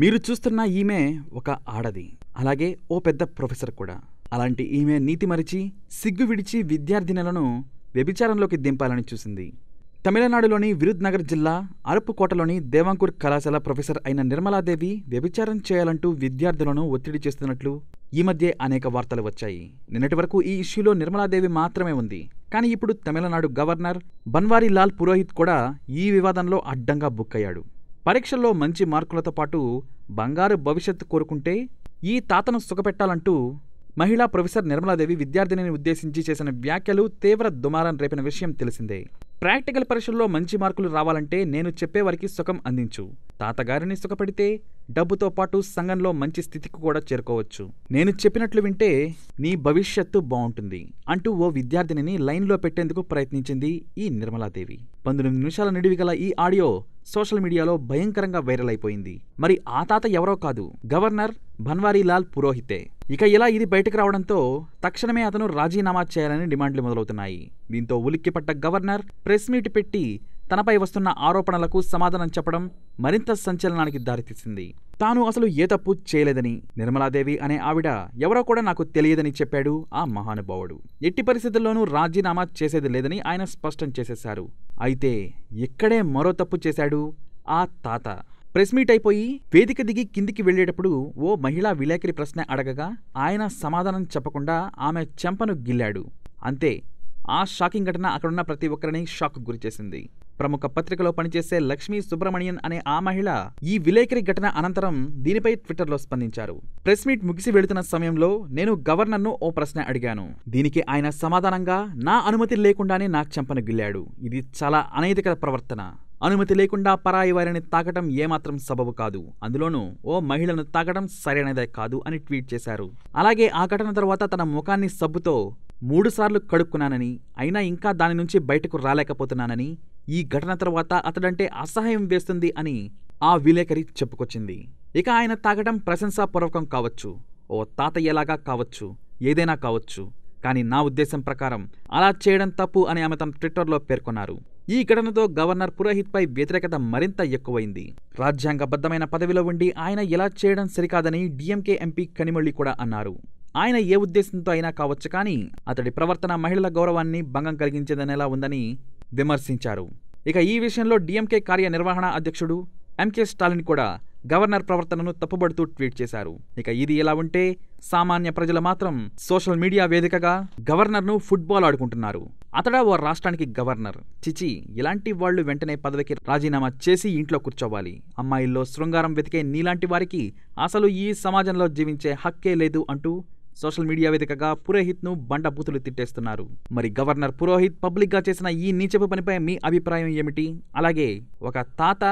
మీరు చూస్తున్న ఈమె ఒక ఆడది అలాగే ఓ పెద్ద ప్రొఫెసర్ కూడా అలాంటి ఈమె నీతి మరిచి సిగ్గు విడిచి విద్యార్థినులను వ్యభిచారంలోకి దింపాలని చూసింది తమిళనాడులోని విరుద్నగర్ జిల్లా అరపుకోటలోని దేవాంకూర్ కళాశాల ప్రొఫెసర్ అయిన నిర్మలాదేవి వ్యభిచారం చేయాలంటూ విద్యార్థులను ఒత్తిడి చేస్తున్నట్లు ఈ మధ్య అనేక వార్తలు వచ్చాయి నిన్నటి వరకు ఈ ఇష్యూలో నిర్మలాదేవి మాత్రమే ఉంది కానీ ఇప్పుడు తమిళనాడు గవర్నర్ బన్వారీలాల్ పురోహిత్ కూడా ఈ వివాదంలో అడ్డంగా బుక్ అయ్యాడు పరీక్షల్లో మంచి మార్కులతో పాటు బంగారు భవిష్యత్తు కోరుకుంటే ఈ తాతను సుఖపెట్టాలంటూ మహిళా ప్రొఫెసర్ నిర్మలాదేవి విద్యార్థినిని ఉద్దేశించి చేసిన వ్యాఖ్యలు తీవ్ర దుమారం రేపిన విషయం తెలిసిందే ప్రాక్టికల్ పరీక్షల్లో మంచి మార్కులు రావాలంటే నేను చెప్పేవారికి సుఖం అందించు తాతగారిని సుఖపడితే డబ్బుతో పాటు సంఘంలో మంచి స్థితికి కూడా చేరుకోవచ్చు నేను చెప్పినట్లు వింటే నీ భవిష్యత్తు బాగుంటుంది అంటూ ఓ విద్యార్థినిని లైన్లో పెట్టేందుకు ప్రయత్నించింది ఈ నిర్మలాదేవి పంతొమ్మిది నిమిషాల నిడివి గల ఈ ఆడియో సోషల్ మీడియాలో భయంకరంగా వైరల్ అయిపోయింది మరి ఆ తాత ఎవరో కాదు గవర్నర్ బన్వారీలాల్ పురోహితే ఇక ఇలా ఇది బయటకు రావడంతో తక్షణమే అతను రాజీనామా చేయాలని డిమాండ్లు మొదలవుతున్నాయి దీంతో ఉలిక్కిపడ్డ గవర్నర్ ప్రెస్ మీట్ పెట్టి తనపై వస్తున్న ఆరోపణలకు సమాధానం చెప్పడం మరింత సంచలనానికి దారితీసింది తాను అసలు ఏ తప్పు చేయలేదని నిర్మలాదేవి అనే ఆవిడ ఎవరో కూడా నాకు తెలియదని చెప్పాడు ఆ మహానుభావుడు ఎట్టి పరిస్థితుల్లోనూ రాజీనామా చేసేది లేదని ఆయన స్పష్టం చేసేశారు అయితే ఇక్కడే మరో తప్పు చేశాడు ఆ తాత ప్రెస్ మీట్ అయిపోయి వేదిక దిగి కిందికి వెళ్లేటప్పుడు ఓ మహిళా విలేకరి ప్రశ్న అడగగా ఆయన సమాధానం చెప్పకుండా ఆమె చెంపను గిల్లాడు అంతే ఆ షాకింగ్ ఘటన అక్కడున్న ప్రతి ఒక్కరిని షాక్ గురిచేసింది ప్రముఖ పత్రికలో పనిచేసే లక్ష్మీ సుబ్రమణియన్ అనే ఆ మహిళ ఈ విలేకరి ఘటన అనంతరం దీనిపై ట్విట్టర్లో స్పందించారు ప్రెస్ మీట్ ముగిసి వెళుతున్న సమయంలో నేను గవర్నర్ను ఓ ప్రశ్న అడిగాను దీనికి ఆయన సమాధానంగా నా అనుమతి లేకుండానే నా చెంపను గిల్లాడు ఇది చాలా అనైతిక ప్రవర్తన అనుమతి లేకుండా పరాయి వారిని తాకటం ఏమాత్రం సబబు కాదు అందులోనూ ఓ మహిళను తాకటం సరైనదే కాదు అని ట్వీట్ చేశారు అలాగే ఆ ఘటన తర్వాత తన ముఖాన్ని సబ్బుతో మూడుసార్లు కడుక్కున్నానని అయినా ఇంకా దాని నుంచి బయటకు రాలేకపోతున్నానని ఈ ఘటన తర్వాత అతడంటే అసహాయం వేస్తుంది అని ఆ విలేకరి చెప్పుకొచ్చింది ఇక ఆయన తాగటం ప్రశంసాపూర్వకం కావచ్చు ఓ తాతయ్యలాగా కావచ్చు ఏదైనా కావచ్చు కానీ నా ఉద్దేశం ప్రకారం అలా చేయడం తప్పు అని ఆమె తన ట్విట్టర్లో పేర్కొన్నారు ఈ ఘటనతో గవర్నర్ పురోహిత్పై వ్యతిరేకత మరింత ఎక్కువైంది రాజ్యాంగబద్ధమైన పదవిలో ఉండి ఆయన ఇలా చేయడం సరికాదని డిఎంకే ఎంపీ కనిమొళ్ళి కూడా అన్నారు ఆయన ఏ ఉద్దేశంతో అయినా కావచ్చు కానీ అతడి ప్రవర్తన మహిళల గౌరవాన్ని భంగం కలిగించేదనేలా ఉందని విమర్శించారు ఇక ఈ విషయంలో డిఎంకే కార్యనిర్వహణ అధ్యక్షుడు ఎంకే స్టాలిన్ కూడా గవర్నర్ ప్రవర్తనను తప్పుబడుతూ ట్వీట్ చేశారు ఇక ఇది ఎలా ఉంటే సామాన్య ప్రజలు మాత్రం సోషల్ మీడియా వేదికగా గవర్నర్ను ఫుట్బాల్ ఆడుకుంటున్నారు అతడా ఓ రాష్ట్రానికి గవర్నర్ చిచి ఇలాంటి వాళ్ళు వెంటనే పదవికి రాజీనామా చేసి ఇంట్లో కూర్చోవాలి అమ్మాయిల్లో శృంగారం వెతికే నీలాంటి వారికి అసలు ఈ సమాజంలో జీవించే హక్కే లేదు అంటూ సోషల్ మీడియా వేదికగా పురోహిత్ను బండబూతులు తిట్టేస్తున్నారు మరి గవర్నర్ పురోహిత్ పబ్లిక్గా చేసిన ఈ నీచపు పనిపై మీ అభిప్రాయం ఏమిటి అలాగే ఒక తాత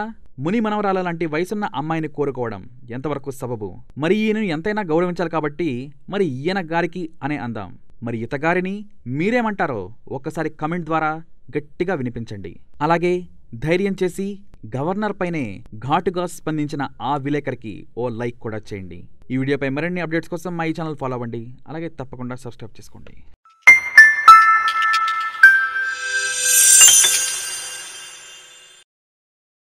ముని మనవరాల లాంటి వయసున్న అమ్మాయిని కోరుకోవడం ఎంతవరకు సబబు మరి ఈయనను ఎంతైనా గౌరవించాలి కాబట్టి మరి ఈయన గారికి అనే అందాం మరి ఇతగారిని మీరేమంటారో ఒక్కసారి కమెంట్ ద్వారా గట్టిగా వినిపించండి అలాగే ధైర్యం చేసి గవర్నర్ పైనే ఘాటుగా స్పందించిన ఆ విలేకరికి ఓ లైక్ కూడా చేయండి ఈ వీడియోపై మరిన్ని అప్డేట్స్ కోసం మా ఈ ఛానల్ ఫాలో అవ్వండి అలాగే తప్పకుండా సబ్స్క్రైబ్ చేసుకోండి